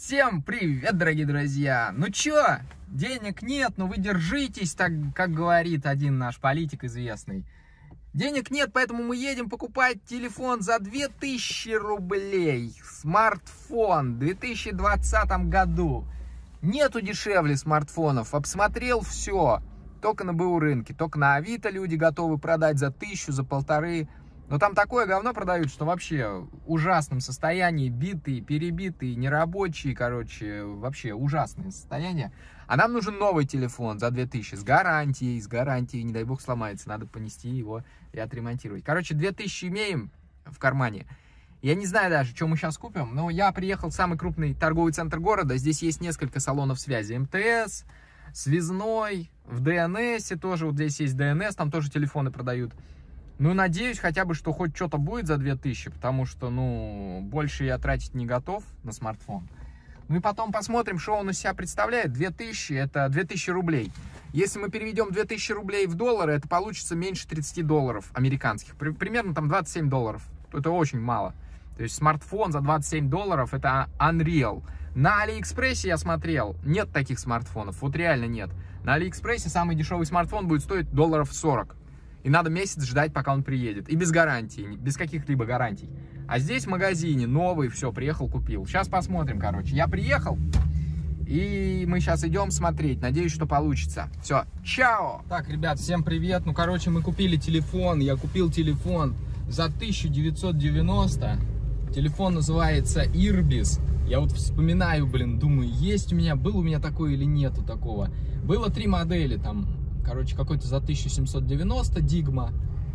Всем привет, дорогие друзья! Ну чё, денег нет, но ну вы держитесь, так как говорит один наш политик известный. Денег нет, поэтому мы едем покупать телефон за 2000 рублей. Смартфон в 2020 году. Нету дешевле смартфонов, обсмотрел все. Только на БУ рынке, только на Авито люди готовы продать за тысячу, за полторы тысячи но там такое говно продают, что вообще в ужасном состоянии, битые, перебитые, нерабочие, короче, вообще ужасное состояние. А нам нужен новый телефон за 2000 с гарантией, с гарантией, не дай бог сломается, надо понести его и отремонтировать. Короче, 2000 имеем в кармане. Я не знаю даже, что мы сейчас купим, но я приехал в самый крупный торговый центр города. Здесь есть несколько салонов связи. МТС, Связной, в ДНС тоже, вот здесь есть ДНС, там тоже телефоны продают. Ну, надеюсь хотя бы, что хоть что-то будет за 2000, потому что, ну, больше я тратить не готов на смартфон. Ну и потом посмотрим, что он из себя представляет. 2000 это 2000 рублей. Если мы переведем 2000 рублей в доллары, это получится меньше 30 долларов американских. примерно там 27 долларов. Это очень мало. То есть смартфон за 27 долларов это Unreal. На Алиэкспрессе я смотрел, нет таких смартфонов. Вот реально нет. На Алиэкспрессе самый дешевый смартфон будет стоить долларов 40 и надо месяц ждать, пока он приедет. И без гарантии, без каких-либо гарантий. А здесь в магазине новый, все, приехал, купил. Сейчас посмотрим, короче. Я приехал, и мы сейчас идем смотреть. Надеюсь, что получится. Все, чао! Так, ребят, всем привет. Ну, короче, мы купили телефон. Я купил телефон за 1990. Телефон называется Ирбис. Я вот вспоминаю, блин, думаю, есть у меня, был у меня такой или нету такого. Было три модели, там, Короче, какой-то за 1790 Дигма.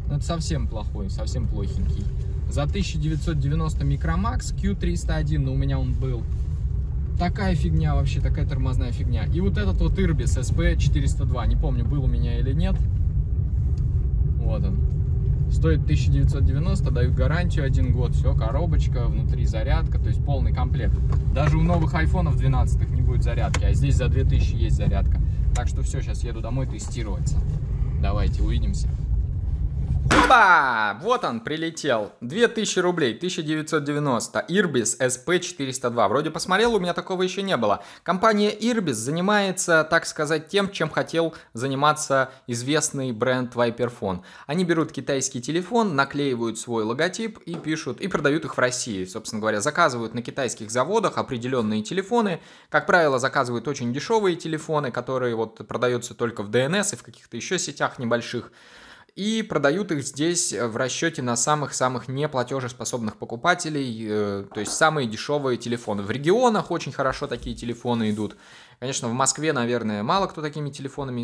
Ну, это совсем плохой, совсем плохенький. За 1990 Микромакс Q301, но ну, у меня он был. Такая фигня вообще, такая тормозная фигня. И вот этот вот Ирбис SP402, не помню, был у меня или нет. Вот он. Стоит 1990, дают гарантию один год, все, коробочка, внутри зарядка, то есть полный комплект. Даже у новых айфонов 12 не будет зарядки, а здесь за 2000 есть зарядка. Так что все, сейчас еду домой тестировать. Давайте, увидимся. Опа! Вот он, прилетел. 2000 рублей, 1990. Ирбис SP402. Вроде посмотрел, у меня такого еще не было. Компания Ирбис занимается, так сказать, тем, чем хотел заниматься известный бренд Viperphone. Они берут китайский телефон, наклеивают свой логотип и пишут, и продают их в России. Собственно говоря, заказывают на китайских заводах определенные телефоны. Как правило, заказывают очень дешевые телефоны, которые вот продаются только в DNS и в каких-то еще сетях небольших и продают их здесь э, в расчете на самых-самых неплатежеспособных покупателей, э, то есть самые дешевые телефоны. В регионах очень хорошо такие телефоны идут, Конечно, в Москве, наверное, мало кто такими телефонами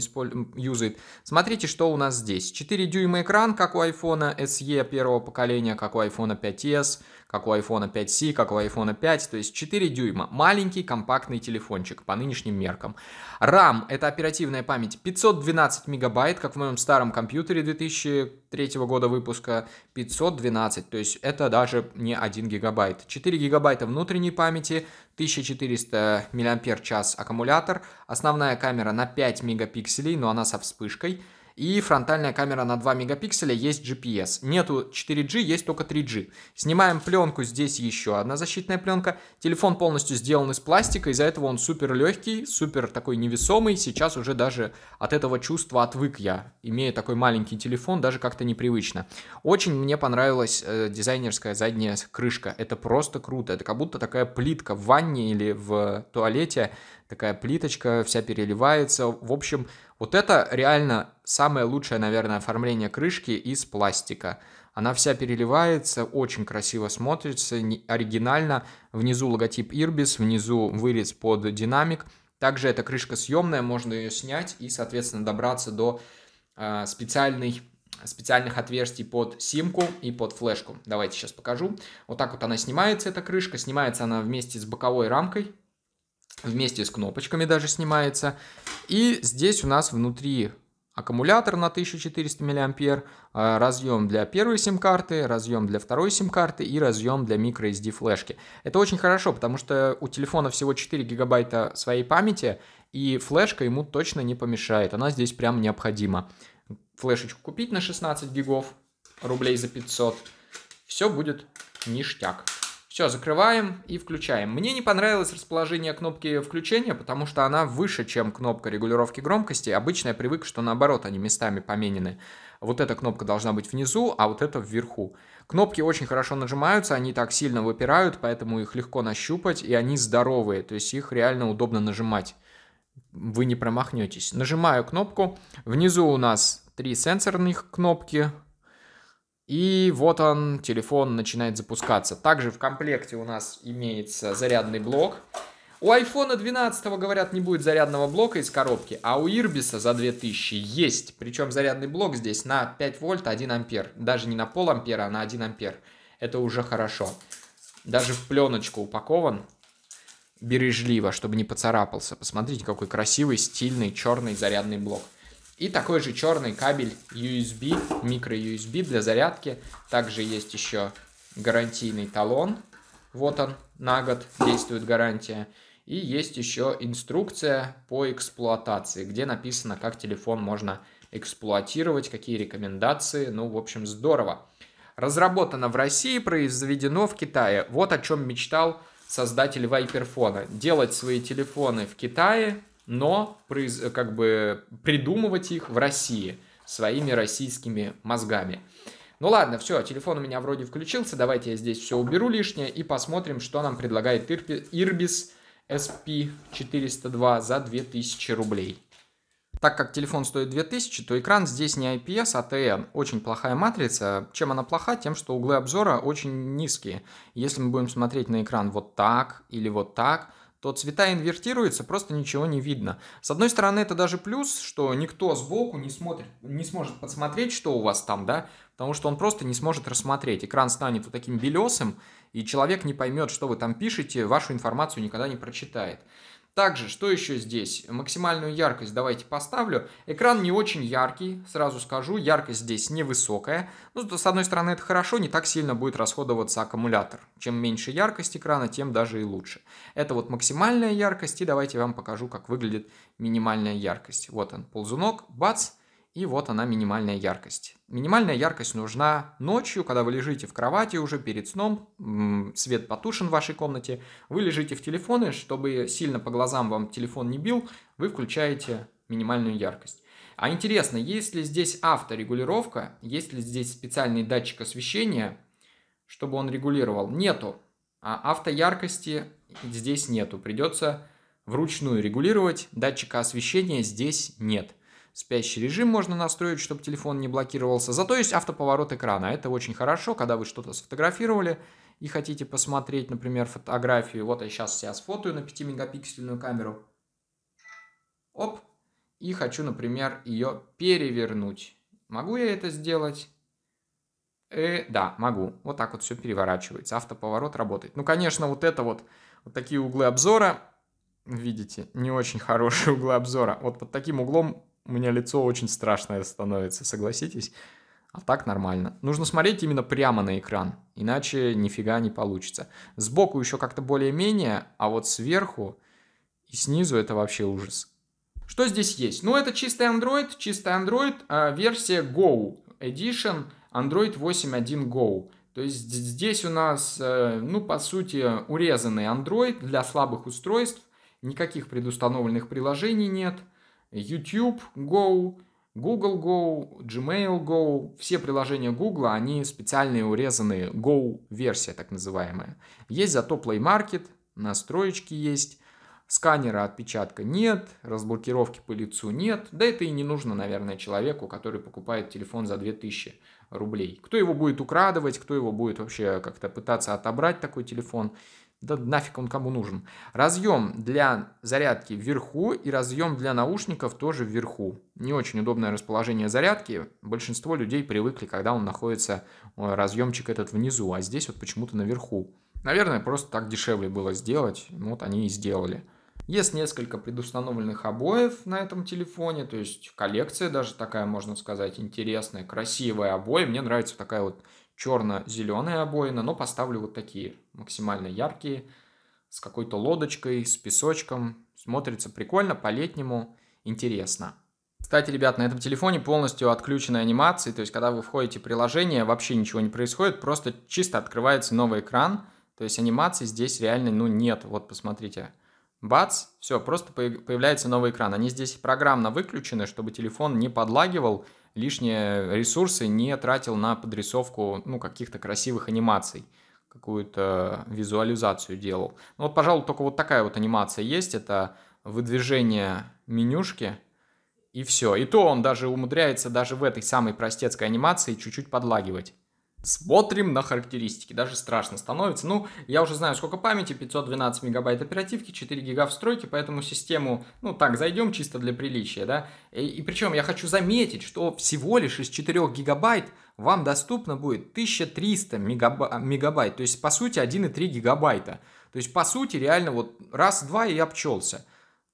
юзает. Смотрите, что у нас здесь. 4 дюйма экран, как у iPhone SE первого поколения, как у iPhone 5s, как у iPhone 5c, как у iPhone 5. То есть 4 дюйма. Маленький компактный телефончик по нынешним меркам. RAM — это оперативная память 512 мегабайт, как в моем старом компьютере 2003 года выпуска. 512, то есть это даже не 1 гигабайт. 4 гигабайта внутренней памяти, 1400 мАч аккумулятор, основная камера на 5 мегапикселей, но она со вспышкой – и фронтальная камера на 2 мегапикселя, есть GPS. Нету 4G, есть только 3G. Снимаем пленку, здесь еще одна защитная пленка. Телефон полностью сделан из пластика, из-за этого он супер легкий, супер такой невесомый. Сейчас уже даже от этого чувства отвык я, имея такой маленький телефон, даже как-то непривычно. Очень мне понравилась э, дизайнерская задняя крышка, это просто круто, это как будто такая плитка в ванне или в туалете, такая плиточка, вся переливается. В общем, вот это реально самое лучшее, наверное, оформление крышки из пластика. Она вся переливается, очень красиво смотрится, оригинально. Внизу логотип Irbis, внизу вырез под динамик. Также эта крышка съемная, можно ее снять и, соответственно, добраться до э, специальной специальных отверстий под симку и под флешку. Давайте сейчас покажу. Вот так вот она снимается, эта крышка. Снимается она вместе с боковой рамкой вместе с кнопочками даже снимается. И здесь у нас внутри аккумулятор на 1400 мА, разъем для первой сим-карты, разъем для второй сим-карты и разъем для microSD флешки. Это очень хорошо, потому что у телефона всего 4 гигабайта своей памяти, и флешка ему точно не помешает, она здесь прям необходима. Флешечку купить на 16 гигов, рублей за 500, все будет ништяк. Все, закрываем и включаем. Мне не понравилось расположение кнопки включения, потому что она выше, чем кнопка регулировки громкости. Обычно я привык, что наоборот они местами поменены. Вот эта кнопка должна быть внизу, а вот эта вверху. Кнопки очень хорошо нажимаются, они так сильно выпирают, поэтому их легко нащупать, и они здоровые, то есть их реально удобно нажимать. Вы не промахнетесь. Нажимаю кнопку. Внизу у нас три сенсорных кнопки, и вот он, телефон начинает запускаться. Также в комплекте у нас имеется зарядный блок. У iPhone 12, говорят, не будет зарядного блока из коробки, а у Irbis за 2000 есть. Причем зарядный блок здесь на 5 вольт 1 ампер. Даже не на пол ампера, а на 1 ампер. Это уже хорошо. Даже в пленочку упакован бережливо, чтобы не поцарапался. Посмотрите, какой красивый, стильный, черный зарядный блок. И такой же черный кабель USB, микро-USB для зарядки. Также есть еще гарантийный талон. Вот он, на год действует гарантия. И есть еще инструкция по эксплуатации, где написано, как телефон можно эксплуатировать, какие рекомендации. Ну, в общем, здорово. Разработано в России, произведено в Китае. Вот о чем мечтал создатель Вайперфона. Делать свои телефоны в Китае, но как бы придумывать их в России своими российскими мозгами. Ну ладно, все, телефон у меня вроде включился, давайте я здесь все уберу лишнее и посмотрим, что нам предлагает Ирбис SP402 за 2000 рублей. Так как телефон стоит 2000, то экран здесь не IPS, а TN. Очень плохая матрица. Чем она плоха? Тем, что углы обзора очень низкие. Если мы будем смотреть на экран вот так или вот так, то цвета инвертируются, просто ничего не видно. С одной стороны, это даже плюс, что никто сбоку не, смотрит, не сможет подсмотреть, что у вас там, да, потому что он просто не сможет рассмотреть. Экран станет вот таким белесым, и человек не поймет, что вы там пишете, вашу информацию никогда не прочитает. Также, что еще здесь? Максимальную яркость давайте поставлю. Экран не очень яркий, сразу скажу. Яркость здесь невысокая. Ну, с одной стороны, это хорошо, не так сильно будет расходоваться аккумулятор. Чем меньше яркость экрана, тем даже и лучше. Это вот максимальная яркость. И давайте я вам покажу, как выглядит минимальная яркость. Вот он, ползунок, бац. Бац и вот она минимальная яркость. Минимальная яркость нужна ночью, когда вы лежите в кровати уже перед сном, свет потушен в вашей комнате, вы лежите в телефоне, чтобы сильно по глазам вам телефон не бил, вы включаете минимальную яркость. А интересно, есть ли здесь авторегулировка, есть ли здесь специальный датчик освещения, чтобы он регулировал? Нету. А автояркости здесь нету. Придется вручную регулировать. Датчика освещения здесь нет. Спящий режим можно настроить, чтобы телефон не блокировался. Зато есть автоповорот экрана. Это очень хорошо, когда вы что-то сфотографировали и хотите посмотреть, например, фотографию. Вот я сейчас себя сфотою на 5-мегапиксельную камеру. Оп. И хочу, например, ее перевернуть. Могу я это сделать? Э, да, могу. Вот так вот все переворачивается. Автоповорот работает. Ну, конечно, вот это вот, вот такие углы обзора, видите, не очень хорошие углы обзора. Вот под таким углом у меня лицо очень страшное становится, согласитесь? А так нормально. Нужно смотреть именно прямо на экран, иначе нифига не получится. Сбоку еще как-то более-менее, а вот сверху и снизу это вообще ужас. Что здесь есть? Ну, это чистый Android, чистый Android, а, версия Go Edition, Android 8.1 Go. То есть здесь у нас, э, ну, по сути, урезанный Android для слабых устройств, никаких предустановленных приложений нет – YouTube Go, Google Go, Gmail Go, все приложения Google, они специальные урезанные Go-версия так называемая. Есть зато Play Market, настроечки есть, сканера отпечатка нет, разблокировки по лицу нет, да это и не нужно, наверное, человеку, который покупает телефон за 2000 рублей. Кто его будет украдывать, кто его будет вообще как-то пытаться отобрать такой телефон, да нафиг он кому нужен. Разъем для зарядки вверху и разъем для наушников тоже вверху. Не очень удобное расположение зарядки. Большинство людей привыкли, когда он находится, э, разъемчик этот внизу, а здесь вот почему-то наверху. Наверное, просто так дешевле было сделать. Ну вот они и сделали. Есть несколько предустановленных обоев на этом телефоне, то есть коллекция даже такая, можно сказать, интересная, красивая обои. Мне нравится такая вот черно-зеленые обоины, но поставлю вот такие, максимально яркие, с какой-то лодочкой, с песочком. Смотрится прикольно, по-летнему, интересно. Кстати, ребят, на этом телефоне полностью отключены анимации, то есть когда вы входите в приложение, вообще ничего не происходит, просто чисто открывается новый экран, то есть анимации здесь реально ну нет. Вот посмотрите, бац, все, просто появляется новый экран. Они здесь программно выключены, чтобы телефон не подлагивал, лишние ресурсы не тратил на подрисовку ну, каких-то красивых анимаций какую-то визуализацию делал. Ну вот, пожалуй, только вот такая вот анимация есть. Это выдвижение менюшки, и все. И то он даже умудряется даже в этой самой простецкой анимации чуть-чуть подлагивать. Смотрим на характеристики, даже страшно становится. Ну, я уже знаю, сколько памяти, 512 мегабайт оперативки, 4 гига встройки, поэтому систему, ну так, зайдем чисто для приличия, да. И, и причем я хочу заметить, что всего лишь из 4 гигабайт вам доступно будет 1300 мегаба- мегабайт, то есть по сути 1,3 гигабайта. То есть по сути реально вот раз-два и обчелся.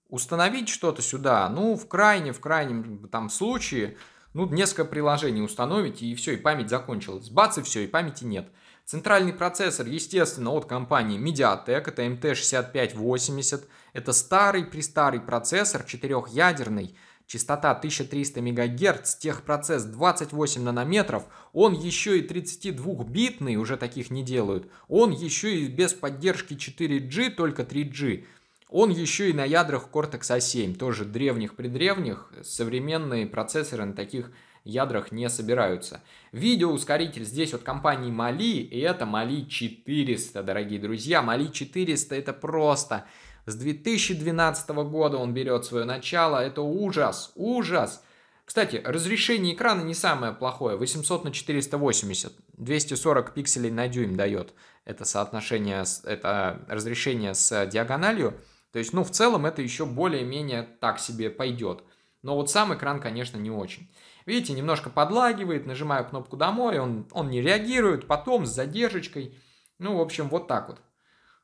Установить что-то сюда, ну в крайнем, в крайнем там случае ну, несколько приложений установить и все, и память закончилась. Бац, и все, и памяти нет. Центральный процессор, естественно, от компании Mediatek, это MT6580. Это старый-престарый процессор, четырехъядерный, частота 1300 МГц, техпроцесс 28 нанометров, он еще и 32-битный, уже таких не делают, он еще и без поддержки 4G, только 3G. Он еще и на ядрах Cortex-A7, а тоже древних-предревних. Современные процессоры на таких ядрах не собираются. Видеоускоритель здесь от компании Mali, и это Mali 400, дорогие друзья. Mali 400 это просто... С 2012 года он берет свое начало. Это ужас, ужас. Кстати, разрешение экрана не самое плохое. 800 на 480. 240 пикселей на дюйм дает это соотношение, это разрешение с диагональю. То есть, ну, в целом это еще более-менее так себе пойдет. Но вот сам экран, конечно, не очень. Видите, немножко подлагивает, нажимаю кнопку «Домой», он, он не реагирует, потом с задержечкой. Ну, в общем, вот так вот.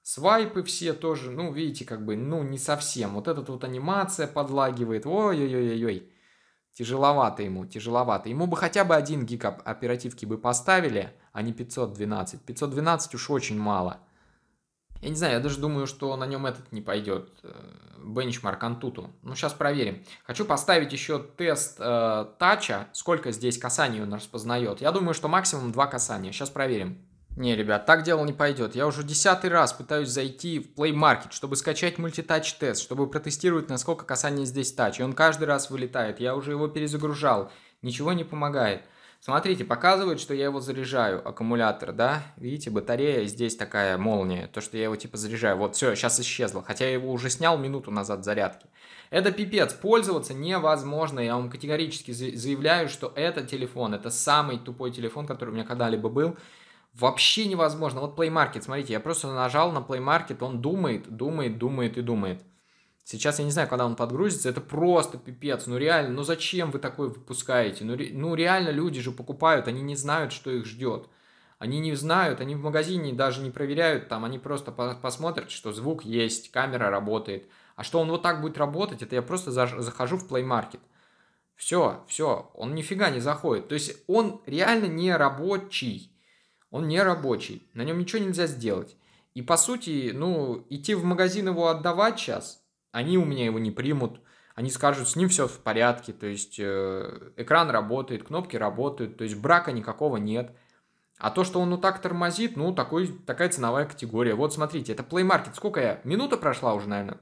Свайпы все тоже, ну, видите, как бы, ну, не совсем. Вот этот вот анимация подлагивает, ой-ой-ой-ой. Тяжеловато ему, тяжеловато. Ему бы хотя бы один гиг оперативки бы поставили, а не 512. 512 уж очень мало. Я не знаю, я даже думаю, что на нем этот не пойдет. Э, бенчмарк Антуту. Ну, сейчас проверим. Хочу поставить еще тест э, тача. Сколько здесь касаний он распознает. Я думаю, что максимум два касания. Сейчас проверим. Не, ребят, так дело не пойдет. Я уже десятый раз пытаюсь зайти в Play Market, чтобы скачать мультитач тест, чтобы протестировать, насколько касание здесь тач. И он каждый раз вылетает. Я уже его перезагружал. Ничего не помогает. Смотрите, показывает, что я его заряжаю, аккумулятор, да? Видите, батарея, здесь такая молния, то, что я его типа заряжаю. Вот, все, сейчас исчезло, хотя я его уже снял минуту назад зарядки. Это пипец, пользоваться невозможно, я вам категорически заявляю, что этот телефон, это самый тупой телефон, который у меня когда-либо был. Вообще невозможно. Вот Play Market, смотрите, я просто нажал на Play Market, он думает, думает, думает и думает. Сейчас я не знаю, когда он подгрузится, это просто пипец. Ну реально, ну зачем вы такой выпускаете? Ну, ре, ну реально люди же покупают, они не знают, что их ждет. Они не знают, они в магазине даже не проверяют, там они просто по посмотрят, что звук есть, камера работает. А что он вот так будет работать, это я просто за захожу в Play Market. Все, все, он нифига не заходит. То есть он реально не рабочий. Он не рабочий, на нем ничего нельзя сделать. И по сути, ну, идти в магазин его отдавать сейчас, они у меня его не примут, они скажут, с ним все в порядке, то есть э, экран работает, кнопки работают, то есть брака никакого нет. А то, что он вот так тормозит, ну такой, такая ценовая категория. Вот смотрите, это Play Market, сколько я, минута прошла уже, наверное.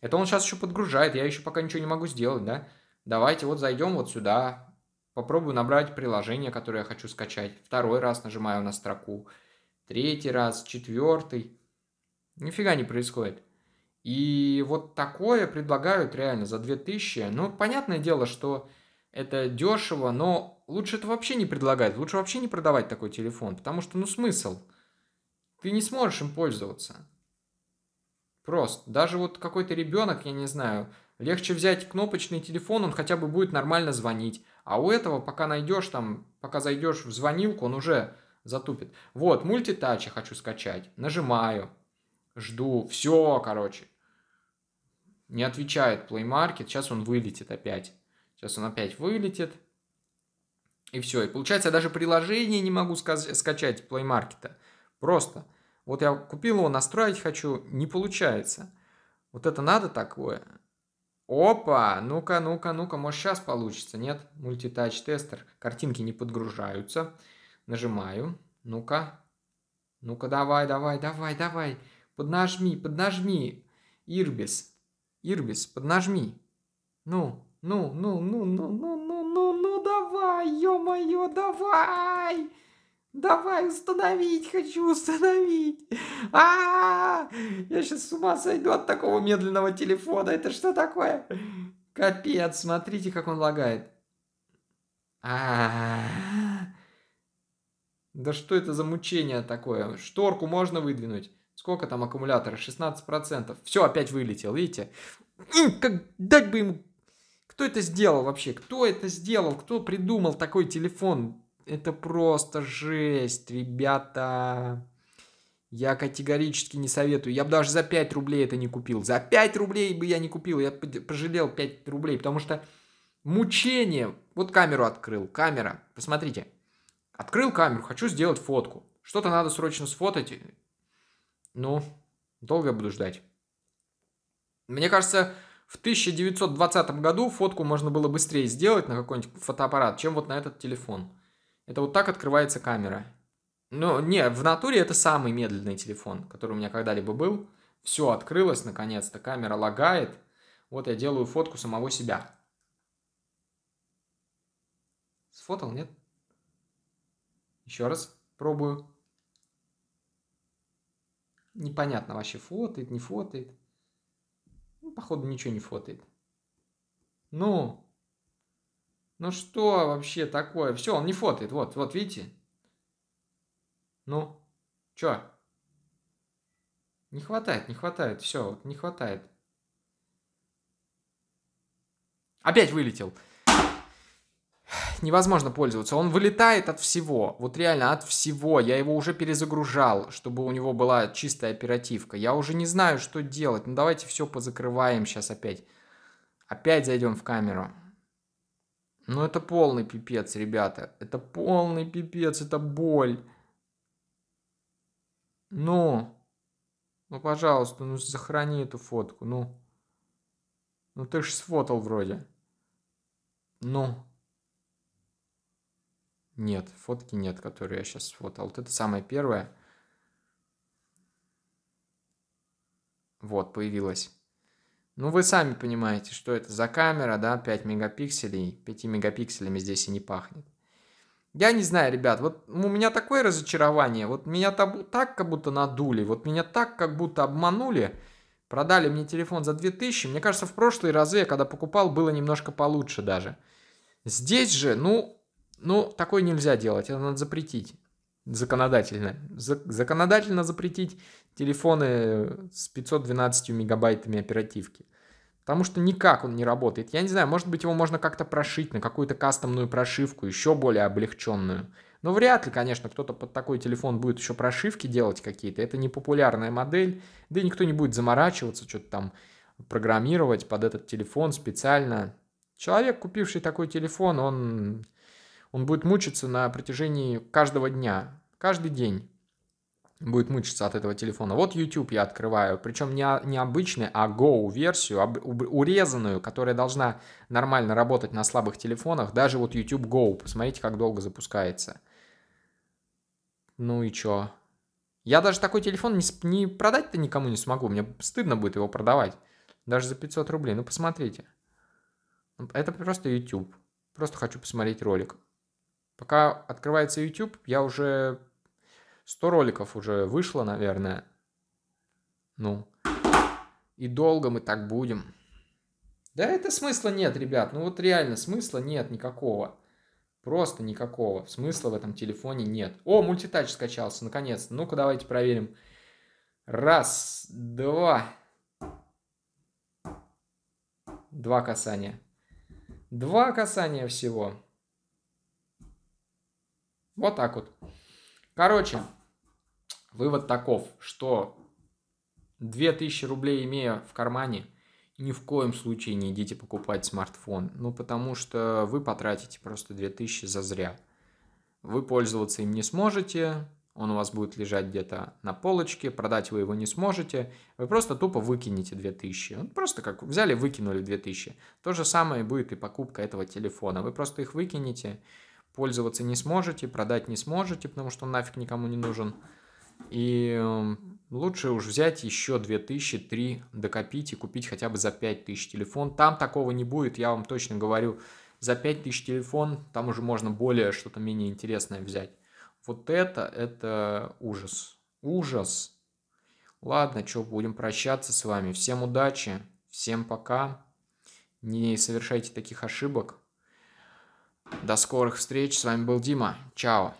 Это он сейчас еще подгружает, я еще пока ничего не могу сделать, да? Давайте вот зайдем вот сюда, попробую набрать приложение, которое я хочу скачать. Второй раз нажимаю на строку, третий раз, четвертый. Нифига не происходит. И вот такое предлагают реально за 2000. Ну, понятное дело, что это дешево, но лучше это вообще не предлагать. Лучше вообще не продавать такой телефон, потому что, ну, смысл? Ты не сможешь им пользоваться. Просто. Даже вот какой-то ребенок, я не знаю, легче взять кнопочный телефон, он хотя бы будет нормально звонить. А у этого, пока найдешь там, пока зайдешь в звонилку, он уже затупит. Вот, мультитач я хочу скачать. Нажимаю, жду, все, короче. Не отвечает Play Market. Сейчас он вылетит опять. Сейчас он опять вылетит. И все. И получается, я даже приложение не могу скачать Play Market. Просто. Вот я купил его, настроить хочу, не получается. Вот это надо такое? Опа, ну-ка, ну-ка, ну-ка, может сейчас получится. Нет, мультитач тестер, картинки не подгружаются. Нажимаю, ну-ка, ну-ка, давай, давай, давай, давай. Поднажми, поднажми, Ирбис. Ирбис, поднажми. Ну, ну, ну, ну, ну, ну, ну, ну, ну, давай, ё-моё, давай! Давай, установить хочу, установить! А, -а, -а, Я сейчас с ума сойду от такого медленного телефона, это что такое? Капец, смотрите, как он лагает. А, -а, -а. Да что это за мучение такое? Шторку можно выдвинуть? Сколько там аккумулятора? 16%. Все, опять вылетел, видите? Как дать бы ему... Кто это сделал вообще? Кто это сделал? Кто придумал такой телефон? Это просто жесть, ребята. Я категорически не советую. Я бы даже за 5 рублей это не купил. За 5 рублей бы я не купил. Я пожалел 5 рублей, потому что мучение. Вот камеру открыл. Камера. Посмотрите. Открыл камеру, хочу сделать фотку. Что-то надо срочно сфотать. Ну, долго я буду ждать. Мне кажется, в 1920 году фотку можно было быстрее сделать на какой-нибудь фотоаппарат, чем вот на этот телефон. Это вот так открывается камера. Ну, не, в натуре это самый медленный телефон, который у меня когда-либо был. Все открылось, наконец-то, камера лагает. Вот я делаю фотку самого себя. Сфотал, нет? Еще раз пробую. Непонятно вообще, фотает, не фотает. Ну, походу, ничего не фотает. Ну, ну что вообще такое? Все, он не фотает. Вот, вот, видите? Ну, чё? Не хватает, не хватает, все, не хватает. Опять вылетел невозможно пользоваться. Он вылетает от всего. Вот реально от всего. Я его уже перезагружал, чтобы у него была чистая оперативка. Я уже не знаю, что делать. Ну давайте все позакрываем сейчас опять. Опять зайдем в камеру. Ну это полный пипец, ребята. Это полный пипец, это боль. Ну. Ну, пожалуйста, ну сохрани эту фотку. Ну. Ну ты ж сфотал вроде. Ну. Нет, фотки нет, которые я сейчас сфотал. Вот это самое первое. Вот, появилась. Ну, вы сами понимаете, что это за камера, да, 5 мегапикселей, 5 мегапикселями здесь и не пахнет. Я не знаю, ребят, вот у меня такое разочарование, вот меня табу, так как будто надули, вот меня так как будто обманули, продали мне телефон за 2000, мне кажется, в прошлые разы, когда покупал, было немножко получше даже. Здесь же, ну, ну, такое нельзя делать, это надо запретить законодательно. Законодательно запретить телефоны с 512 мегабайтами оперативки. Потому что никак он не работает. Я не знаю, может быть его можно как-то прошить на какую-то кастомную прошивку, еще более облегченную. Но вряд ли, конечно, кто-то под такой телефон будет еще прошивки делать какие-то. Это не популярная модель, да и никто не будет заморачиваться, что-то там программировать под этот телефон специально. Человек, купивший такой телефон, он он будет мучиться на протяжении каждого дня, каждый день будет мучиться от этого телефона. Вот YouTube я открываю, причем не, не обычную, а Go-версию, а урезанную, которая должна нормально работать на слабых телефонах. Даже вот YouTube Go, посмотрите, как долго запускается. Ну и чё? Я даже такой телефон не, не продать-то никому не смогу, мне стыдно будет его продавать. Даже за 500 рублей, ну посмотрите. Это просто YouTube. Просто хочу посмотреть ролик. Пока открывается YouTube, я уже 100 роликов уже вышло, наверное. Ну, и долго мы так будем. Да это смысла нет, ребят. Ну вот реально смысла нет никакого. Просто никакого. Смысла в этом телефоне нет. О, мультитач скачался, наконец Ну-ка, давайте проверим. Раз, два. Два касания. Два касания всего. Вот так вот. Короче, вывод таков, что 2000 рублей имея в кармане, ни в коем случае не идите покупать смартфон. Ну, потому что вы потратите просто 2000 зря. Вы пользоваться им не сможете, он у вас будет лежать где-то на полочке, продать вы его не сможете, вы просто тупо выкинете 2000. Ну, просто как взяли, выкинули 2000. То же самое будет и покупка этого телефона. Вы просто их выкинете, пользоваться не сможете, продать не сможете, потому что он нафиг никому не нужен. И эм, лучше уж взять еще 2003, докопить и купить хотя бы за 5000 телефон. Там такого не будет, я вам точно говорю. За 5000 телефон там уже можно более что-то менее интересное взять. Вот это, это ужас. Ужас. Ладно, что, будем прощаться с вами. Всем удачи, всем пока. Не совершайте таких ошибок. До скорых встреч. С вами был Дима. Чао.